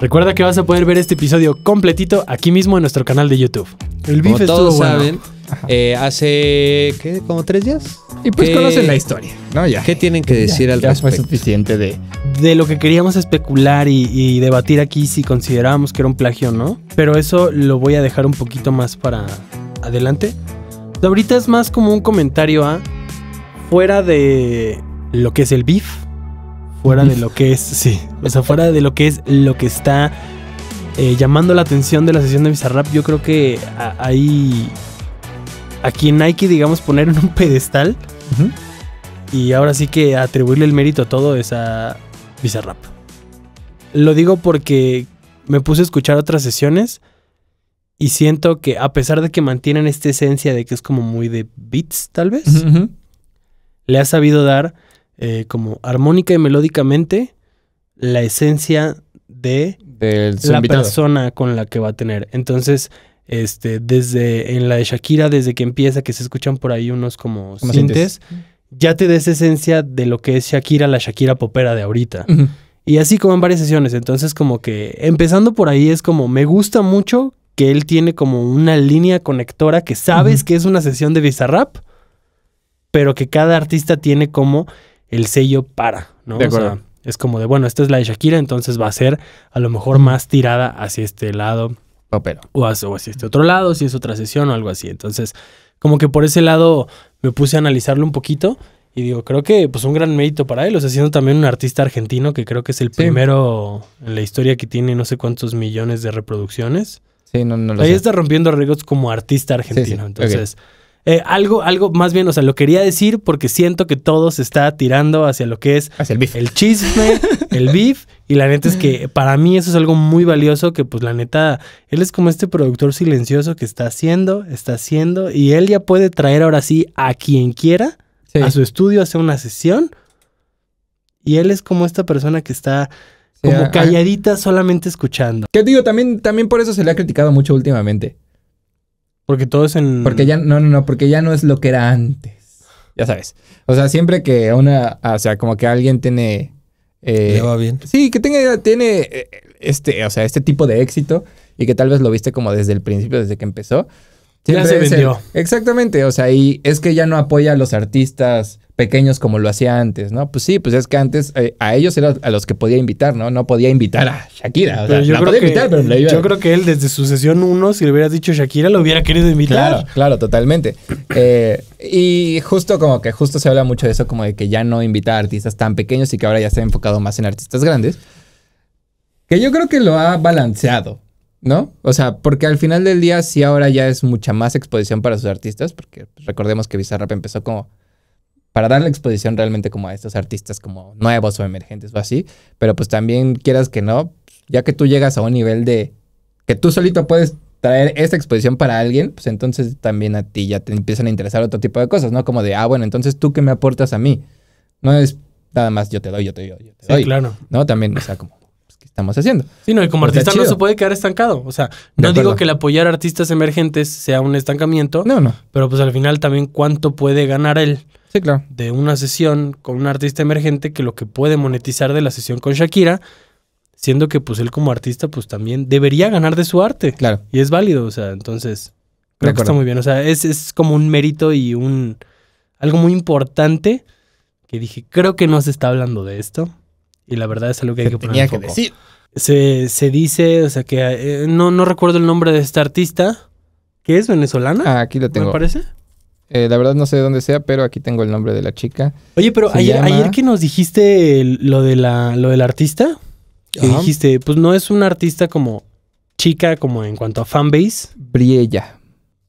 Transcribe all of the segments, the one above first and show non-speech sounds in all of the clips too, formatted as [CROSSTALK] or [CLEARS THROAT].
Recuerda que vas a poder ver este episodio completito aquí mismo en nuestro canal de YouTube. El beef todos saben, eh, hace ¿qué? como tres días. Y pues conocen la historia, ¿no? Ya. ¿Qué tienen que decir al Ya es suficiente de. De lo que queríamos especular y, debatir aquí si considerábamos que era un plagio o no. Pero eso lo voy a dejar un poquito más para adelante. Ahorita es más como un comentario a fuera de lo que es el beef fuera de lo que es, sí, o sea, fuera de lo que es lo que está eh, llamando la atención de la sesión de Bizarrap, yo creo que hay a quien hay que, digamos, poner en un [LAUGHS] pedestal y ahora sí que atribuirle el mérito a todo es a Bizarrap. Lo digo porque me puse a escuchar otras sesiones y siento que a pesar de que mantienen esta esencia de que es como muy de beats, tal vez, le ha sabido dar eh, como armónica y melódicamente la esencia de la persona con la que va a tener. Entonces, este, desde en la de Shakira, desde que empieza, que se escuchan por ahí unos como sintes, ya te des esencia de lo que es Shakira, la Shakira popera de ahorita. Y así como en varias sesiones. Entonces, como que empezando por ahí es como, me gusta mucho que él tiene como una línea conectora que sabes que es una sesión de Bizarrap, pero que cada artista tiene como el sello para, ¿no? De acuerdo. es como de, bueno, esta es la de Shakira, entonces va a ser a lo mejor más tirada hacia este lado. O, hacia, o hacia este otro lado, si es otra sesión o algo así. Entonces, como que por ese lado me puse a analizarlo un poquito y digo, creo que pues un gran mérito para él, o sea, siendo también un artista argentino que creo que es el primero en la historia que tiene no sé cuántos millones de reproducciones. Sí, no, no lo Ahí está rompiendo récords como artista argentino. Entonces, eh, algo, algo, más bien, o sea, lo quería decir porque siento que todo se está tirando hacia lo que es el, chisme, el beef. Y la neta es que para mí eso es algo muy valioso que pues la neta, él es como este productor silencioso que está haciendo, está haciendo y él ya puede traer ahora sí a quien quiera a su estudio, hacer una sesión. Y él es como esta persona que está como calladita solamente escuchando. Que digo, también, también por eso se le ha criticado mucho últimamente. Porque todo es en. Porque ya, no, no, no, porque ya no es lo que era antes. Ya sabes. O sea, siempre que una. O sea, como que alguien tiene. Eh, bien. Sí, que tenga, tiene eh, este, o sea, este tipo de éxito y que tal vez lo viste como desde el principio, desde que empezó exactamente, o sea, y es que ya no apoya a los artistas pequeños como lo hacía antes, ¿no? Pues sí, pues es que antes eh, a ellos era a los que podía invitar, ¿no? No podía invitar a Shakira. yo creo que, Yo creo que él desde su sesión 1, si le hubieras dicho Shakira, lo hubiera querido invitar. Claro, claro, totalmente. [CLEARS THROAT] Eh, y justo como que justo se habla mucho de eso, como de que ya no invita a artistas tan pequeños y que ahora ya se ha enfocado más en artistas grandes. Que yo creo que lo ha balanceado. ¿no? O sea, porque al final del día sí ahora ya es mucha más exposición para sus artistas, porque recordemos que Bizarrap empezó como para dar la exposición realmente como a estos artistas como nuevos o emergentes o así, pero pues también quieras que no, ya que tú llegas a un nivel de que tú solito puedes traer esta exposición para alguien, pues entonces también a ti ya te empiezan a interesar otro tipo de cosas, ¿no? Como de, ah, bueno, entonces tú qué me aportas a mí. No es nada más yo te doy, yo te doy, yo te doy. Sí, claro. No, también, o sea, como que estamos haciendo. Sí, no, y como artista no se puede quedar estancado. O sea, no digo que el apoyar artistas emergentes sea un estancamiento. No, no. Pero pues al final también cuánto puede ganar él. Sí, claro. De una sesión con un artista emergente que lo que puede monetizar de la sesión con Shakira, siendo que pues él como artista pues también debería ganar de su arte. Claro. Y es válido, o sea, entonces creo que está muy bien. O sea, es, es como un mérito y un algo muy importante que dije, creo que no se está hablando de esto. Y la verdad es algo que hay que poner tenía en Que Se, dice, o sea, que eh, no, no recuerdo el nombre de esta artista, que es venezolana. Ah, aquí la tengo. ¿Me parece? Eh, la verdad no sé de dónde sea, pero aquí tengo el nombre de la chica. Oye, pero ayer, que nos dijiste lo de la, lo del artista, dijiste, pues no es una artista como chica, como en cuanto a fanbase. Briella.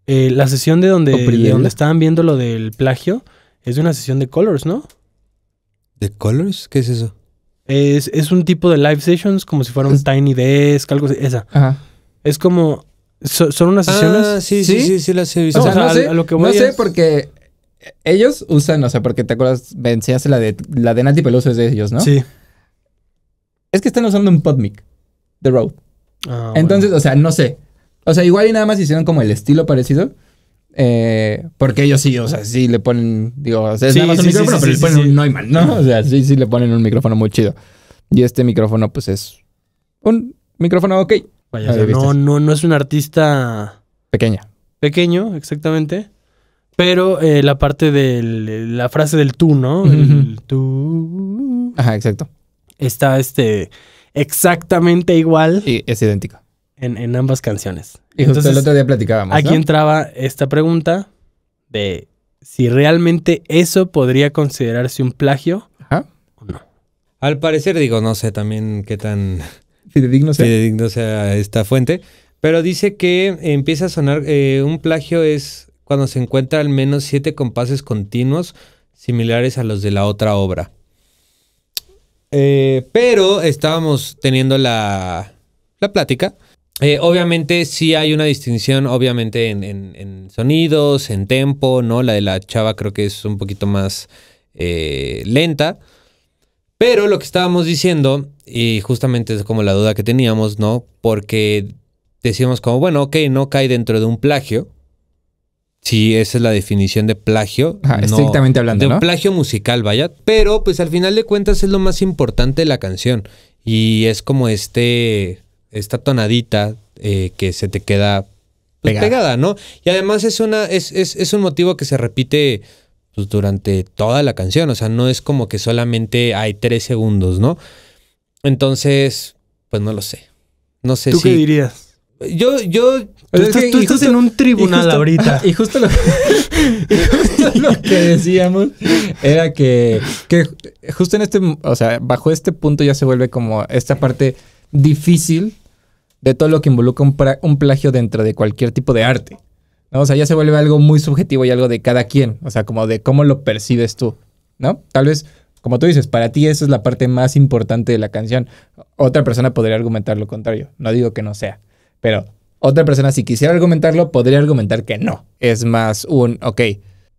Eh, la sesión de donde, donde estaban viendo lo del plagio es una sesión de Colors, ¿no? ¿De Colors? ¿Qué es eso? Es, un tipo de live sessions como si fuera un Tiny Desk, algo así. Esa. Ajá. Es como. son unas ah, sesiones. sí, sí, sí, sí, las he no, sé, no porque ellos usan, o sea, porque te acuerdas, si hace la de, la de Nati Peluso es de ellos, ¿no? Sí. Es que están usando un podmic, The Road. Ah, Entonces, o sea, no sé. O sea, igual y nada más hicieron como el estilo parecido. Eh, porque ellos sí, o sea, sí le ponen, digo, sí, pero le ponen un Neumann, ¿no? O sea, sí, sí le ponen un micrófono muy chido. Y este micrófono, pues es un micrófono ok. no, no, no es un artista. Pequeña. Pequeño, exactamente. Pero eh, la parte de la frase del tú, ¿no? El tú. Ajá, exacto. Está este exactamente igual. Sí, es idéntico en, ambas canciones. Y Entonces, el otro día platicábamos. Aquí entraba esta pregunta de si realmente eso podría considerarse un plagio o no. Al parecer, digo, no sé también qué tan [LAUGHS] fidedigno sea, esta fuente, pero dice que empieza a sonar, eh, un plagio es cuando se encuentra al menos siete compases continuos similares a los de la otra obra. Eh, pero estábamos teniendo la, la plática eh, obviamente sí hay una distinción, obviamente en, sonidos, en tempo, ¿no? La de la chava creo que es un poquito más eh, lenta. Pero lo que estábamos diciendo, y justamente es como la duda que teníamos, ¿no? Porque decíamos como, bueno, ok, no cae dentro de un plagio. Si esa es la definición de plagio. estrictamente hablando. De un plagio musical, vaya. Pero pues al final de cuentas es lo más importante de la canción. Y es como este esta tonadita eh, que se te queda pues, pegada. ¿no? Y además es, una, es, es, es un motivo que se repite pues, durante toda la canción, o sea, no es como que solamente hay tres segundos, ¿no? Entonces, pues no lo sé. No sé si... ¿Tú si... qué dirías? Yo, yo. Tú estás, en un tribunal ahorita. [LAUGHS] Y justo, lo, [LAUGHS] y justo lo que decíamos era que, que, justo en este, o sea, bajo este punto ya se vuelve como esta parte difícil de todo lo que involucra un, plagio dentro de cualquier tipo de arte. O sea, ya se vuelve algo muy subjetivo y algo de cada quien, o sea, como de cómo lo percibes tú, ¿no? Tal vez, como tú dices, para ti esa es la parte más importante de la canción. Otra persona podría argumentar lo contrario, no digo que no sea, pero otra persona si quisiera argumentarlo, podría argumentar que no. Es más un, ok,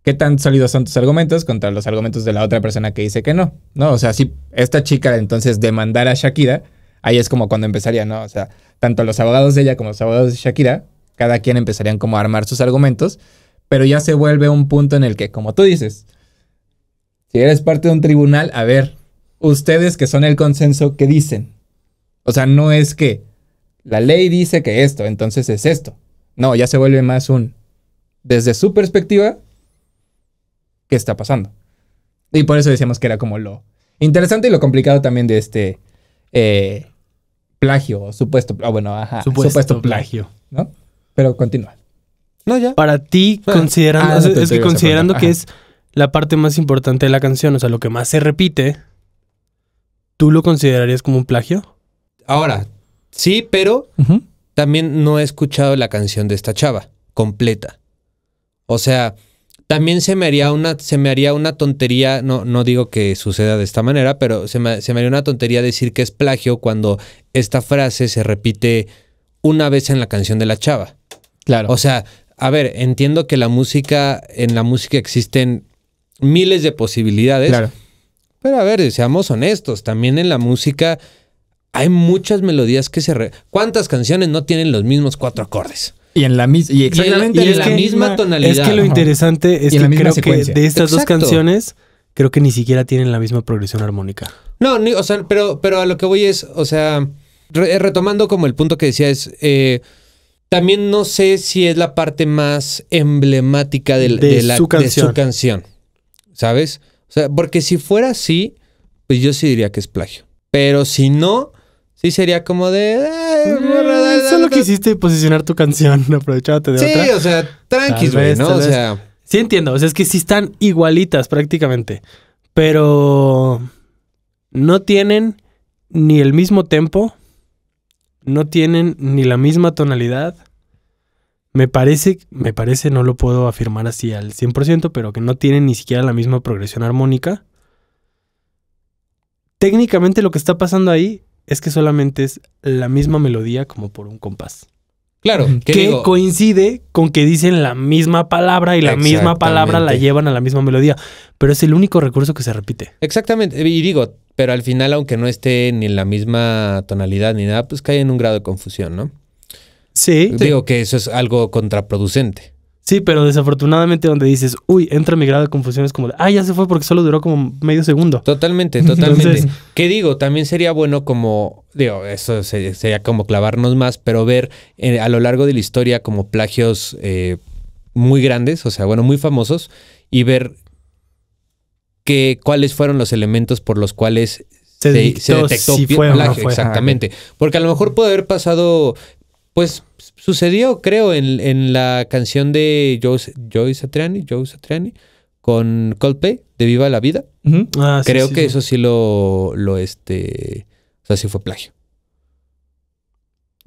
¿qué tan sólidos son tus argumentos contra los argumentos de la otra persona que dice que no? ¿No? O sea, si esta chica entonces demandara a Shakira, ahí es como cuando empezaría, ¿no? O sea, tanto los abogados de ella como los abogados de Shakira, cada quien empezarían como a armar sus argumentos, pero ya se vuelve un punto en el que, como tú dices, si eres parte de un tribunal, a ver, ustedes que son el consenso, ¿qué dicen? O sea, no es que la ley dice que esto, entonces es esto. No, ya se vuelve más un, desde su perspectiva, ¿qué está pasando? Y por eso decíamos que era como lo interesante y lo complicado también de este eh, plagio, supuesto, ah, bueno, supuesto, plagio, ¿no? Pero continúa. No, ya. Para ti, ah, considerando, ah, que considerando que es la parte más importante de la canción, o sea, lo que más se repite, ¿tú lo considerarías como un plagio? Ahora, sí, pero también no he escuchado la canción de esta chava completa. O sea, también se me haría una, se me haría una tontería, no, no digo que suceda de esta manera, pero se me, haría una tontería decir que es plagio cuando esta frase se repite una vez en la canción de la chava. Claro. O sea, a ver, entiendo que la música, en la música existen miles de posibilidades. Claro. Pero a ver, seamos honestos, también en la música hay muchas melodías que se... ¿Cuántas canciones no tienen los mismos cuatro acordes? Y en la, misma y misma tonalidad. Es que lo interesante es que creo que de estas dos canciones, creo que ni siquiera tienen la misma progresión armónica. No, o sea, pero, pero a lo que voy es, o sea, retomando como el punto que decía es... Eh, también no sé si es la parte más emblemática de, de, su canción. ¿Sabes? O sea, porque si fuera así, pues yo sí diría que es plagio. Pero si no, sí sería como de... Eh, lo solo quisiste posicionar tu canción, [LAUGHS] aprovechándote de otra. Sí, o sea, tranquilo. Sí entiendo, o sea, es que sí están igualitas prácticamente, pero no tienen ni el mismo tempo, no tienen ni la misma tonalidad. Me parece, me parece, no lo puedo afirmar así al 100%, pero que no tienen ni siquiera la misma progresión armónica. Técnicamente lo que está pasando ahí es que solamente es la misma melodía como por un compás. Claro, que coincide con que dicen la misma palabra y la misma palabra la llevan a la misma melodía, pero es el único recurso que se repite. Exactamente, y digo, pero al final aunque no esté ni en la misma tonalidad ni nada, pues cae en un grado de confusión, ¿no? Sí. Digo que eso es algo contraproducente. Sí, pero desafortunadamente donde dices, uy, entra mi grado de confusión es como, ah, ya se fue porque solo duró como medio segundo. Totalmente, totalmente. Entonces... [LAUGHS] ¿Qué digo? También sería bueno como, digo, eso sería como clavarnos más, pero ver eh, a lo largo de la historia como plagios eh, muy grandes, o sea, bueno, muy famosos, y ver que, cuáles fueron los elementos por los cuales se, detectó, plagio, ah, exactamente. Porque a lo mejor puede haber pasado pues sucedió, creo, en, la canción de Joe, Joe Satriani, Joe Satriani, con Coldplay, de Viva la Vida. Ah, creo que eso sí lo, lo, este, o fue plagio.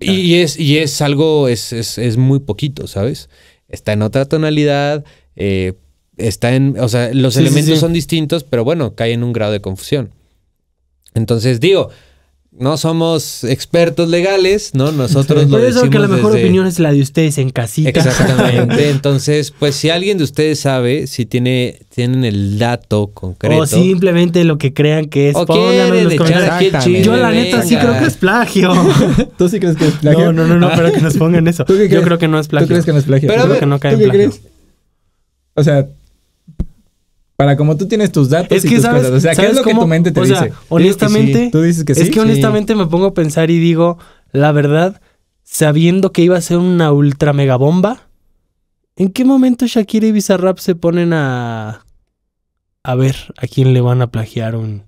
Y, es, y es algo, es, es, es, muy poquito, ¿sabes? Está en otra tonalidad, eh, está en, o sea, los elementos son distintos, pero bueno, cae en un grado de confusión. Entonces digo, no somos expertos legales, ¿no? Nosotros puede lo Por eso que la mejor opinión es la de ustedes en casita. Exactamente. [LAUGHS] Entonces, pues si alguien de ustedes sabe, si tiene, tienen el dato concreto. O simplemente lo que crean que es, o pónganlo Yo la neta sí creo que es plagio. [LAUGHS] ¿Tú sí crees que es plagio? No, no, no, no, pero que nos pongan eso. Yo creo que no es plagio. ¿Tú crees que no es plagio? Pero, Yo creo que no cae ¿tú O sea, para como tú tienes tus datos y tus cosas. O sea, ¿qué es lo que tu mente te dice? Honestamente, Es que honestamente me pongo a pensar y digo, la verdad, sabiendo que iba a ser una ultra mega bomba, ¿en qué momento Shakira y Bizarrap se ponen a a ver a quién le van a plagiar un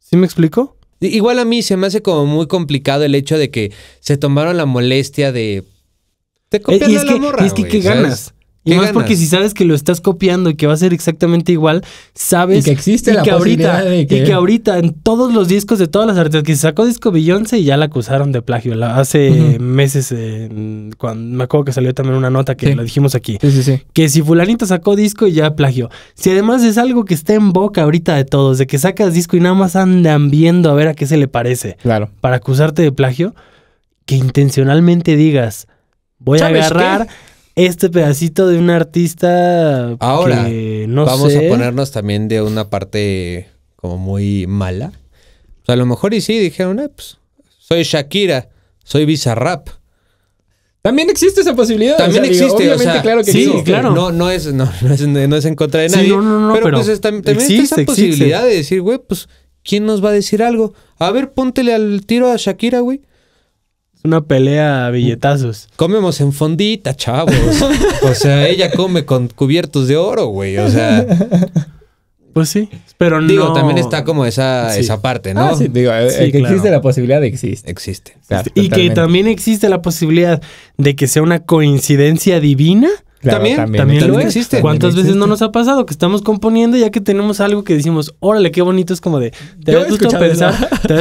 ¿Sí me explico? Igual a mí se me hace como muy complicado el hecho de que se tomaron la molestia de te eh, copian la morra, que, ¿qué ganas? Y más porque si sabes que lo estás copiando y que va a ser exactamente igual, sabes. que existe la ahorita, que... ahorita en todos los discos de todas las artes, que sacó disco Beyoncé y ya la acusaron de plagio. hace meses, eh, cuando me acuerdo que salió también una nota que la dijimos aquí. Sí, sí, sí. Que si fulanito sacó disco y ya plagio. Si además es algo que está en boca ahorita de todos, de que sacas disco y nada más andan viendo a ver a qué se le parece. Claro. Para acusarte de plagio, que intencionalmente digas... Voy a agarrar, este pedacito de un artista. Ahora, que vamos a ponernos también de una parte como muy mala. O a lo mejor y sí, dijeron, eh, pues, soy Shakira, soy Bizarrap. También existe esa posibilidad. También existe, obviamente, claro que sí, claro. No, no es, en contra de nadie. pero, pues también existe, esa posibilidad de decir, güey, pues, ¿quién nos va a decir algo? A ver, póntele al tiro a Shakira, güey una pelea a billetazos. Comemos en fondita, chavos. o sea, ella come con cubiertos de oro, güey. O sea. Pues sí, pero no Digo, también está como esa, esa parte, ¿no? Ah, sí. Digo, eh, eh, que existe la posibilidad de Existe. existe. y que también existe la posibilidad de que sea una coincidencia divina ¿También? también, lo existe. ¿Cuántas veces no nos ha pasado que estamos componiendo ya que tenemos algo que decimos, órale, qué bonito? Es como de, ¿te habías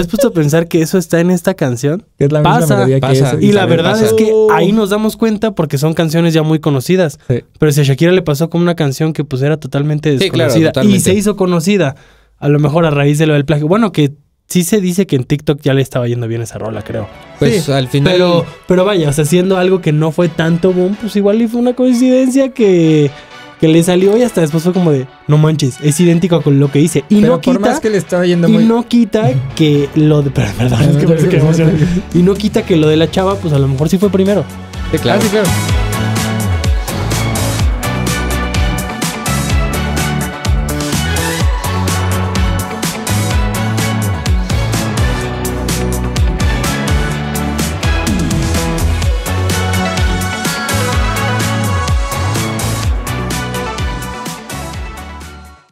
puesto a pensar, que eso está en esta canción? Es la pasa, pasa. Y, la verdad es que uh. ahí nos damos cuenta porque son canciones ya muy conocidas. Pero si a Shakira le pasó con una canción que pues era totalmente desconocida y se hizo conocida, a lo mejor a raíz de lo del plagio. Bueno, que sí se dice que en TikTok ya le estaba yendo bien esa rola, creo. Pues al final. Pero, vaya, o sea, siendo algo que no fue tanto boom, pues igual y fue una coincidencia que, que le salió y hasta después fue como de, no manches, es idéntico con lo que hice. Y no quita. que le estaba yendo y no quita [LAUGHS] que lo de. Y no quita que lo de la chava, pues a lo mejor sí fue primero. sí, claro. Ah,